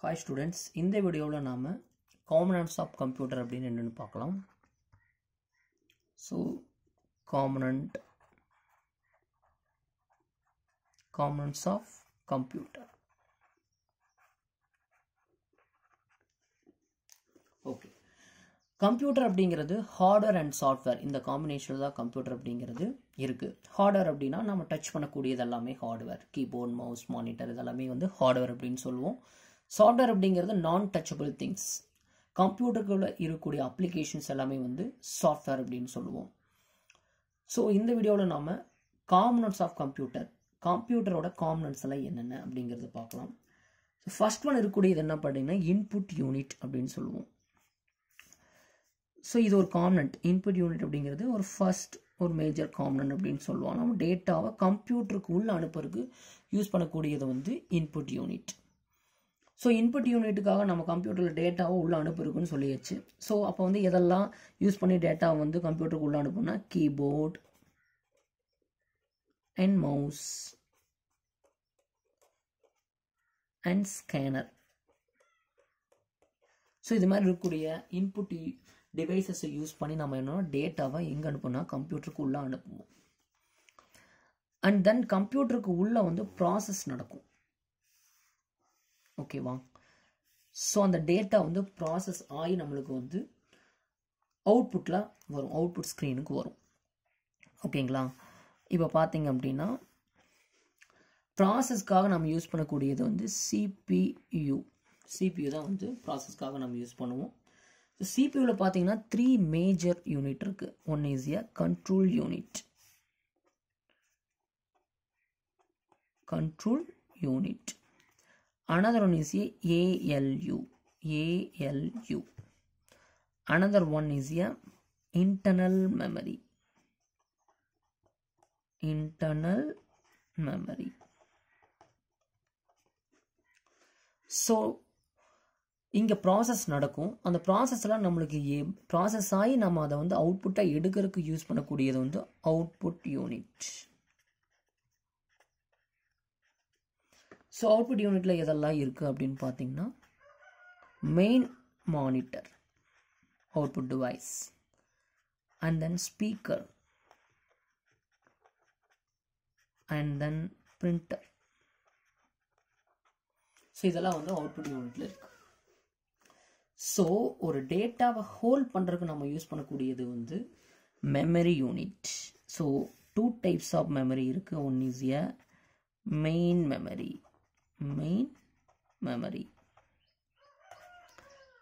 hi students இந்த வீடியோவில் நாம் காமனன்ஸ் ஆஃப் கம்ப்யூட்டர் அப்படின்னு என்னென்னு பார்க்கலாம் so component components of computer okay computer அப்படிங்கிறது ஹார்டர் அண்ட் சாஃப்ட்வேர் இந்த காம்பினேஷனில் தான் கம்ப்யூட்டர் அப்படிங்கிறது இருக்குது ஹார்டர் அப்படின்னா நம்ம டச் பண்ணக்கூடியது எல்லாமே ஹார்ட்வேர் கீபோர்ட் மவுஸ் மானிட்டர் இதெல்லாமே வந்து ஹார்ட்வேர் அப்படின்னு சொல்லுவோம் சாஃப்ட்வேர் அப்படிங்கிறது நான் டச்சபிள் திங்ஸ் கம்ப்யூட்டருக்குள்ள இருக்கக்கூடிய அப்ளிகேஷன்ஸ் எல்லாமே வந்து சாஃப்ட்வேர் அப்படின்னு சொல்லுவோம் ஸோ இந்த வீடியோவில் நாம் காமனன்ஸ் ஆஃப் கம்ப்யூட்டர் கம்ப்யூட்டரோட காமனன்ஸ் எல்லாம் என்னென்ன அப்படிங்கிறத பார்க்கலாம் ஸோ ஃபஸ்ட் ஒன் இருக்கக்கூடியது என்ன பார்த்தீங்கன்னா இன்புட் யூனிட் அப்படின்னு சொல்லுவோம் ஸோ இது ஒரு காமனன்ட் இன்புட் யூனிட் அப்படிங்கிறது ஒரு ஃபஸ்ட் ஒரு மேஜர் காமனன்ட் அப்படின்னு சொல்லுவோம் நம்ம டேட்டாவை கம்ப்யூட்டருக்கு உள்ளே அனுப்புறதுக்கு யூஸ் பண்ணக்கூடியது வந்து இன்புட் யூனிட் ஸோ இன்புட் யூனிட்டுக்காக நம்ம கம்ப்யூட்டரில் டேட்டாவை உள்ளே அனுப்பியிருக்குன்னு சொல்லியாச்சு ஸோ அப்போ வந்து எதெல்லாம் யூஸ் பண்ணி டேட்டாவை வந்து கம்ப்யூட்டருக்கு உள்ளே அனுப்புனா keyboard and mouse and scanner so இது மாதிரி இருக்கக்கூடிய இன்புட் டிவைசஸை யூஸ் பண்ணி நம்ம என்ன டேட்டாவை எங்கே அனுப்புனா கம்ப்யூட்டருக்கு உள்ளே அனுப்புவோம் அண்ட் தென் கம்ப்யூட்டருக்கு உள்ளே வந்து ப்ராசஸ் நடக்கும் ஓகேவா ஸோ அந்த டேட்டா வந்து ப்ராசஸ் ஆகி நம்மளுக்கு வந்து அவுட்புட்டில் வரும் அவுட்புட் ஸ்க்ரீனுக்கு வரும் ஓகேங்களா இப்போ பார்த்தீங்க அப்படின்னா ப்ராசஸ்க்காக நம்ம யூஸ் பண்ணக்கூடியது வந்து சிபியு சிபியு தான் வந்து ப்ராசஸ்க்காக நம்ம யூஸ் பண்ணுவோம் ஸோ சிபியூவில் பார்த்தீங்கன்னா த்ரீ மேஜர் யூனிட் இருக்குது one is a control unit control unit another one is a ALU ALU another one is a internal memory internal memory so இங்கே ப்ராசஸ் நடக்கும் அந்த ப்ராசஸ்லாம் நம்மளுக்கு ஏ ப்ராசஸ் ஆகி நம்ம அதை வந்து அவுட்புட்டாக எடுக்கிறதுக்கு யூஸ் பண்ணக்கூடியது வந்து அவுட்புட் யூனிட் ஸோ அவுட்புட் யூனிட்டில் எதெல்லாம் இருக்குது அப்படின்னு பார்த்தீங்கன்னா main monitor output device and then speaker and then printer so இதெல்லாம் வந்து அவுட்புட் யூனிட்டில் இருக்குது ஸோ ஒரு டேட்டாவை ஹோல்ட் பண்ணுறதுக்கு நம்ம யூஸ் பண்ணக்கூடியது வந்து memory unit so two types of memory இருக்குது one is a main memory main memory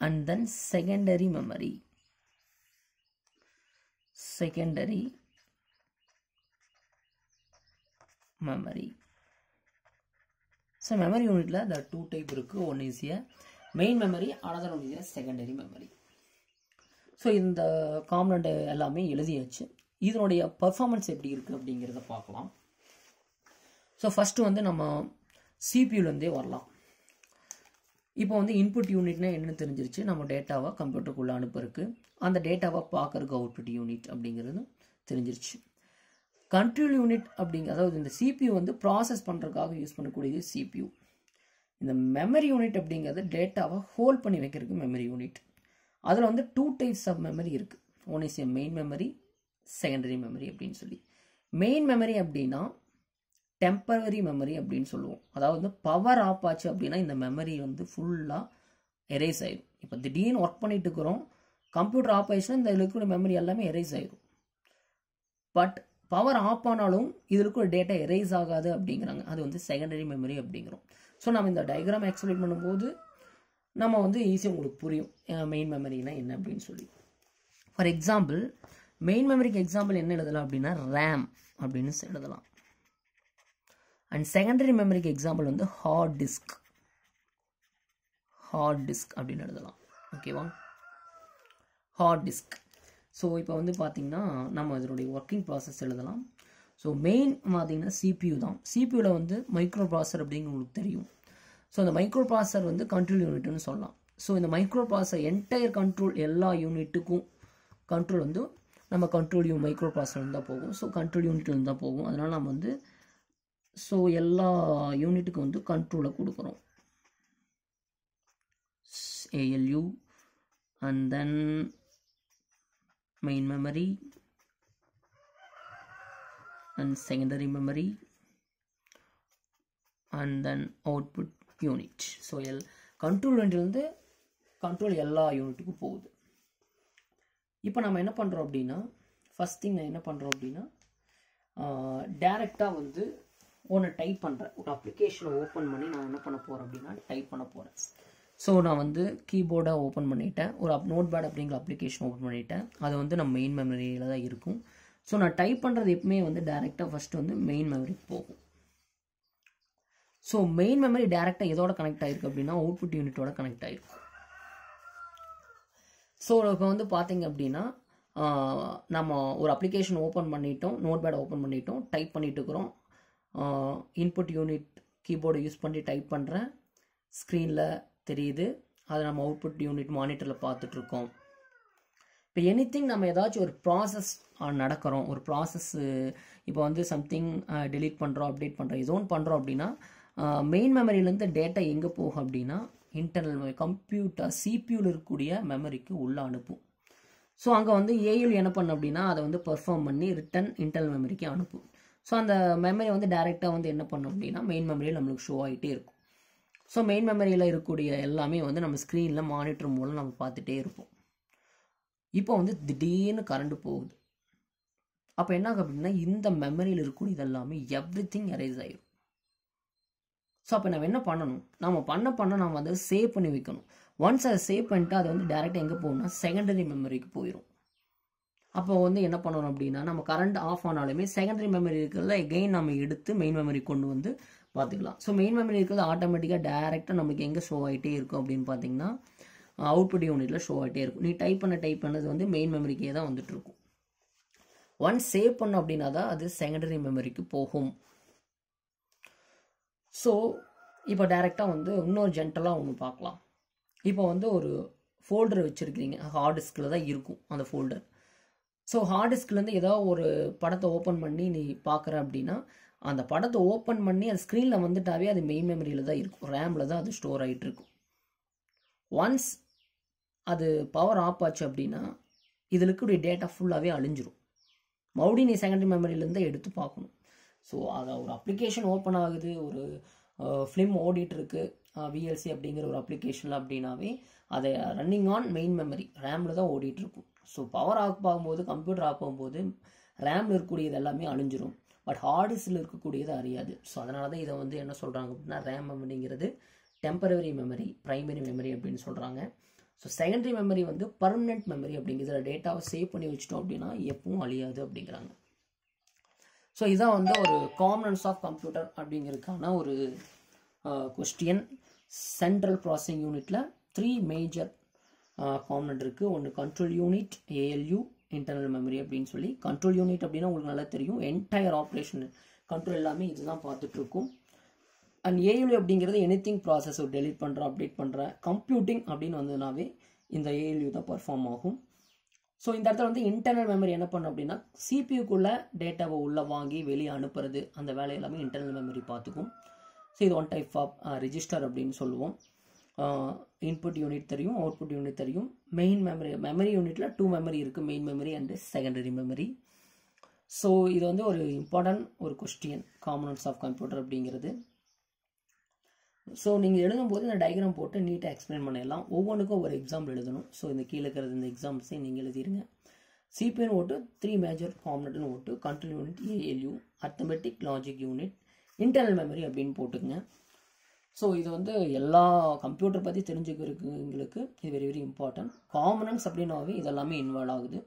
and then secondary memory secondary memory so memory unit la there are two type இருக்கு one is a main memory another one is a secondary memory so இந்த component எல்லாமே எழுதியாச்சு இதனுடைய performance எப்படி இருக்குது அப்படிங்கிறத பார்க்கலாம் so first வந்து நம்ம சிபியூலேருந்தே வரலாம் இப்போ வந்து இன்புட் யூனிட்னா என்னென்னு தெரிஞ்சிருச்சு நம்ம டேட்டாவை கம்ப்யூட்டருக்குள்ளே அனுப்புறக்கு அந்த டேட்டாவை பார்க்குறக்கு அவுட்புட் யூனிட் அப்படிங்கிறது தெரிஞ்சிருச்சு கண்ட்ரோல் யூனிட் அப்படிங்க அதாவது இந்த சிபியூ வந்து ப்ராசஸ் பண்ணுறதுக்காக யூஸ் பண்ணக்கூடியது சிபியூ இந்த மெமரி யூனிட் அப்படிங்கிறது டேட்டாவை ஹோல்ட் பண்ணி வைக்கிறதுக்கு மெமரி யூனிட் அதில் வந்து டூ டைப்ஸ் ஆஃப் மெமரி இருக்குது one is a main memory secondary memory அப்படின்னு சொல்லி மெயின் மெமரி அப்படின்னா டெம்பரரி மெமரி அப்படின்னு சொல்லுவோம் அதாவது பவர் ஆஃப் ஆச்சு அப்படின்னா இந்த மெமரி வந்து ஃபுல்லாக எரேஸ் ஆயிடும் இப்போ திடீர்னு ஒர்க் பண்ணிட்டு இருக்கிறோம் கம்ப்யூட்டர் ஆஃப் ஆயிடுச்சுன்னா இந்த இருக்கிற மெமரி எல்லாமே எரேஸ் ஆயிடும் பட் பவர் ஆஃப் ஆனாலும் இதில் இருக்கிற டேட்டா எரேஸ் ஆகாது அப்படிங்கிறாங்க அது வந்து செகண்டரி மெமரி அப்படிங்கிறோம் ஸோ நம்ம இந்த டயக்ராம் எக்ஸ்பிளைன் பண்ணும்போது நம்ம வந்து ஈஸியாக உங்களுக்கு புரியும் மெயின் மெமரினா என்ன அப்படின்னு சொல்லி ஃபார் எக்ஸாம்பிள் மெயின் மெமரிக்கு எக்ஸாம்பிள் என்ன எழுதலாம் அப்படின்னா ரேம் அப்படின்னு எழுதலாம் அண்ட் செகண்டரி மெமரிக்கு எக்ஸாம்பிள் வந்து ஹார்ட் டிஸ்க் ஹார்ட் டிஸ்க் அப்படின்னு எழுதலாம் ஓகேவா ஹார்ட் டிஸ்க் ஸோ இப்போ வந்து பார்த்திங்கன்னா நம்ம இதனுடைய ஒர்க்கிங் ப்ராசஸ் எழுதலாம் ஸோ மெயின் பார்த்திங்கன்னா சிபியூ தான் சிபியூவில் வந்து மைக்ரோ ப்ராசர் அப்படிங்கிற உங்களுக்கு தெரியும் ஸோ அந்த மைக்ரோ ப்ராசர் வந்து கண்ட்ரோல் யூனிட்னு சொல்லலாம் ஸோ இந்த மைக்ரோ ப்ராசர் என்டையர் கண்ட்ரோல் எல்லா யூனிட்டுக்கும் கண்ட்ரோல் வந்து நம்ம கண்ட்ரோல் யூ மைக்ரோ ப்ராசர் இருந்தால் போகும் ஸோ கண்ட்ரோல் யூனிட் இருந்தால் போகும் அதனால் நம்ம வந்து ஸோ எல்லா யூனிட்டுக்கும் வந்து கண்ட்ரோலை கொடுக்குறோம் ALU and then main memory and secondary memory and then output unit so எல் கண்ட்ரோல் unit வந்து எல்லா யூனிட்டுக்கும் போகுது இப்போ நம்ம என்ன பண்ணுறோம் அப்படின்னா ஃபஸ்ட் திங் என்ன பண்ணுறோம் அப்படின்னா டேரெக்டாக வந்து ஒன்று டைப் பண்ணுறேன் ஒரு அப்ளிகேஷனை ஓப்பன் பண்ணி நான் என்ன பண்ண போகிறேன் அப்படின்னா டைப் பண்ண போகிறேன் ஸோ நான் வந்து கீபோர்டை ஓப்பன் பண்ணிவிட்டேன் ஒரு அப் நோட் பேட் அப்படிங்கிற அப்ளிகேஷன் ஓப்பன் பண்ணிவிட்டேன் அது வந்து நம்ம மெயின் மெமரியில் தான் இருக்கும் ஸோ நான் டைப் பண்ணுறது எப்பவுமே வந்து டேரெக்டாக ஃபஸ்ட்டு வந்து மெயின் மெமரிக்கு போகும் ஸோ மெயின் மெமரி டேரெக்டாக எதோட கனெக்ட் ஆகிருக்கு அப்படின்னா அவுட்புட் யூனிட்டோட கனெக்ட் ஆகிருக்கும் ஸோ இப்போ வந்து பார்த்தீங்க அப்படின்னா நம்ம ஒரு அப்ளிகேஷன் ஓப்பன் பண்ணிட்டோம் நோட் பேட் ஓப்பன் பண்ணிட்டோம் டைப் பண்ணிட்டு இருக்கிறோம் இன்புட் யூனிட் கீபோர்டை யூஸ் பண்ணி டைப் பண்ணுறேன் ஸ்க்ரீனில் தெரியுது அதை நம்ம அவுட்புட் யூனிட் மானிட்டரில் பார்த்துட்ருக்கோம் இப்போ எனி திங் நம்ம ஏதாச்சும் ஒரு ப்ராசஸ் நடக்கிறோம் ஒரு ப்ராசஸ்ஸு இப்போ வந்து சம்திங் டெலீட் பண்ணுறோம் அப்டேட் பண்ணுறோம் இதோ ஒன்று பண்ணுறோம் அப்படின்னா மெயின் மெமரியிலேருந்து டேட்டா எங்கே போகும் அப்படின்னா இன்டர்னல் மெமரி கம்ப்யூட்டர் சிபியூவில் இருக்கக்கூடிய மெமரிக்கு உள்ளே அனுப்பும் ஸோ அங்கே வந்து ஏயுல் என்ன பண்ணும் அப்படின்னா அதை வந்து பெர்ஃபார்ம் பண்ணி ரிட்டன் இன்டர்னல் மெமரிக்கு அனுப்பும் ஸோ அந்த மெமரி வந்து டேரெக்டாக வந்து என்ன பண்ணும் அப்படின்னா மெயின் மெமரியில் நம்மளுக்கு ஷோ ஆகிட்டே இருக்கும் ஸோ மெயின் மெமரியில் இருக்கக்கூடிய எல்லாமே வந்து நம்ம ஸ்க்ரீனில் மானிட்டர் மூலம் நம்ம பார்த்துட்டே இருப்போம் இப்போ வந்து திடீர்னு கரண்ட்டு போகுது அப்போ என்ன ஆகும் அப்படின்னா இந்த மெமரியில் இருக்கக்கூடிய இதெல்லாமே எவ்ரி திங் எரேஸ் ஆகிடும் ஸோ அப்போ நம்ம என்ன பண்ணணும் நம்ம பண்ண பண்ண நம்ம அதை சேவ் பண்ணி வைக்கணும் ஒன்ஸ் அதை சேவ் பண்ணிட்டு அது வந்து டேரெக்டாக எங்கே போகணும்னா செகண்டரி மெமரிக்கு போயிடும் அப்போ வந்து என்ன பண்ணணும் அப்படின்னா நம்ம கரண்ட் ஆஃப் ஆனாலுமே செகண்டரி மெமரி இருக்கிறத எகெயின் நம்ம எடுத்து மெயின் மெமரி கொண்டு வந்து பார்த்துக்கலாம் ஸோ மெயின் மெமரி இருக்கிறது ஆட்டோமேட்டிக்காக டேரெக்டாக நமக்கு எங்கே ஷோ ஆகிட்டே இருக்கும் அப்படின்னு பார்த்தீங்கன்னா அவுட்புட் யூனிட்டில் ஷோ ஆகிட்டே இருக்கும் நீ டைப் பண்ண டைப் பண்ணது வந்து மெயின் மெமரிக்கே தான் வந்துட்டுருக்கும் ஒன்ஸ் சேவ் பண்ணோம் அப்படின்னா தான் அது செகண்டரி மெமரிக்கு போகும் ஸோ இப்போ டைரெக்டாக வந்து இன்னொரு ஜென்டலாக ஒன்று பார்க்கலாம் இப்போ வந்து ஒரு ஃபோல்டர் வச்சுருக்கிறீங்க ஹார்ட் டிஸ்கில் தான் இருக்கும் அந்த ஃபோல்டர் ஸோ ஹார்ட் டிஸ்க்லேருந்து ஏதாவது ஒரு படத்தை ஓப்பன் பண்ணி நீ பார்க்குற அப்படின்னா அந்த படத்தை ஓப்பன் பண்ணி அது ஸ்க்ரீனில் வந்துட்டாவே அது மெயின் மெமரியில் தான் இருக்கும் ரேமில் தான் அது ஸ்டோர் ஆகிட்டு இருக்கும் ஒன்ஸ் அது பவர் ஆஃப் ஆச்சு அப்படின்னா இதில் இருக்கக்கூடிய டேட்டா ஃபுல்லாகவே அழிஞ்சிரும் மறுபடியும் நீ செகண்டரி மெமரியிலேருந்து எடுத்து பார்க்கணும் ஸோ அதை ஒரு அப்ளிகேஷன் ஓப்பன் ஆகுது ஒரு ஃபிலிம் ஓடிட்டுருக்கு விஎல்சி அப்படிங்கிற ஒரு அப்ளிகேஷனில் அப்படின்னாவே அதை ரன்னிங் ஆன் மெயின் மெமரி ரேமில் தான் ஓடிட்டுருக்கும் ஸோ பவர் ஆஃப் ஆகும்போது கம்ப்யூட்டர் ஆஃப் ஆகும்போது ரேமில் இருக்கக்கூடியது எல்லாமே அழிஞ்சிரும் பட் ஹார்ட் டிஸ்கில் இருக்கக்கூடியது அறியாது ஸோ அதனால தான் இதை வந்து என்ன சொல்கிறாங்க அப்படின்னா ரேம் அப்படிங்கிறது டெம்பரவரி மெமரி ப்ரைமரி மெமரி அப்படின்னு சொல்கிறாங்க ஸோ செகண்டரி மெமரி வந்து பர்மனெண்ட் மெமரி இதில் டேட்டாவை சேவ் பண்ணி வச்சிட்டோம் அப்படின்னா எப்பவும் அழியாது அப்படிங்கிறாங்க ஸோ இதான் வந்து ஒரு காமனன்ஸ் ஆஃப் கம்ப்யூட்டர் அப்படிங்கிறதுக்கான ஒரு கொஸ்டின் சென்ட்ரல் ப்ராசஸிங் யூனிட்டில் த்ரீ மேஜர் காம்பனண்ட் இருக்குது ஒன்று control unit ALU internal memory அப்படின்னு சொல்லி கண்ட்ரோல் யூனிட் அப்படின்னா உங்களுக்கு நல்லா தெரியும் என்டையர் ஆப்ரேஷன் கண்ட்ரோல் எல்லாமே இதுதான் பார்த்துட்ருக்கும் அண்ட் ஏஎல்யூ அப்படிங்கிறது எனி ப்ராசஸ் ஒரு டெலிட் பண்ணுற அப்டேட் பண்ணுற கம்ப்யூட்டிங் அப்படின்னு வந்ததுனாவே இந்த ஏஎல்யூ தான் பர்ஃபார்ம் ஆகும் ஸோ இந்த இடத்துல வந்து இன்டர்னல் மெமரி என்ன பண்ணும் அப்படின்னா சிபியூக்குள்ளே டேட்டாவை உள்ளே வாங்கி வெளியே அனுப்புறது அந்த வேலை எல்லாமே இன்டர்னல் மெமரி பார்த்துக்கும் ஸோ இது ஒன் டைப் ஆஃப் ரிஜிஸ்டர் அப்படின்னு சொல்லுவோம் இன்புட் யூனிட் தெரியும் அவுட்புட் யூனிட் தெரியும் மெயின் மெமரி மெமரி யூனிட்டில் டூ மெமரி இருக்குது main memory and secondary memory so இது வந்து ஒரு இம்பார்ட்டன்ட் ஒரு கொஸ்டின் காமனன்ஸ் ஆஃப் கம்ப்யூட்டர் அப்படிங்கிறது ஸோ நீங்கள் எழுதும்போது இந்த டயக்ராம் போட்டு நீட்டாக எக்ஸ்பிளைன் பண்ணிடலாம் ஒவ்வொன்றுக்கும் ஒரு எக்ஸாம்பிள் எழுதணும் ஸோ இந்த கீழே இருக்கிறது இந்த எக்ஸாம்ஸையும் நீங்கள் எழுதிருங்க சிபிஎன் ஓட்டு த்ரீ மேஜர் காம்பனட்னு ஓட்டு control unit ALU arithmetic logic unit internal memory அப்படின்னு போட்டுக்கங்க ஸோ இது வந்து எல்லா கம்ப்யூட்டர் பற்றி தெரிஞ்சுக்கிறவங்களுக்கு இது வெரி வெரி இம்பார்ட்டன்ட் காமனன்ஸ் அப்படின்னாவே இது எல்லாமே இன்வால்வ் ஆகுது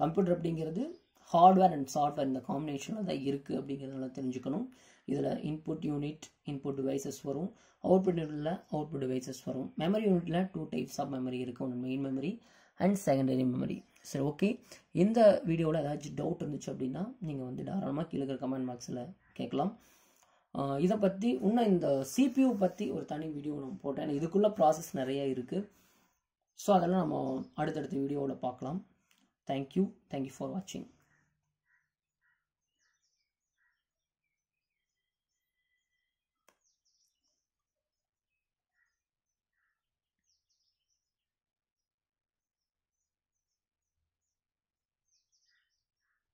கம்ப்யூட்டர் அப்படிங்கிறது ஹார்ட்வேர் அண்ட் சாஃப்ட்வேர் இந்த காம்பினேஷனில் தான் இருக்குது அப்படிங்கிறதுனால தெரிஞ்சுக்கணும் இதில் இன்புட் யூனிட் இன்புட் டிவைசஸ் வரும் அவுட்புட் அவுட் அவுட்புட் டிவைசஸ் வரும் மெமரி யூனிட்டில் டூ டைப்ஸ் ஆஃப் மெமரி இருக்கும் ஒன்று main memory and secondary memory சரி ஓகே இந்த வீடியோவில் ஏதாச்சும் டவுட் இருந்துச்சு அப்படின்னா நீங்கள் வந்து தாராளமாக கீழே இருக்கிற கமெண்ட் பாக்ஸில் கேட்கலாம் இதை பற்றி இன்னும் இந்த சிபியூ பற்றி ஒரு தனி வீடியோ நம்ம போட்டேன் இதுக்குள்ளே ப்ராசஸ் நிறைய இருக்குது ஸோ அதெல்லாம் நம்ம அடுத்தடுத்த வீடியோவில் பார்க்கலாம் தேங்க்யூ தேங்க்யூ ஃபார் வாட்சிங்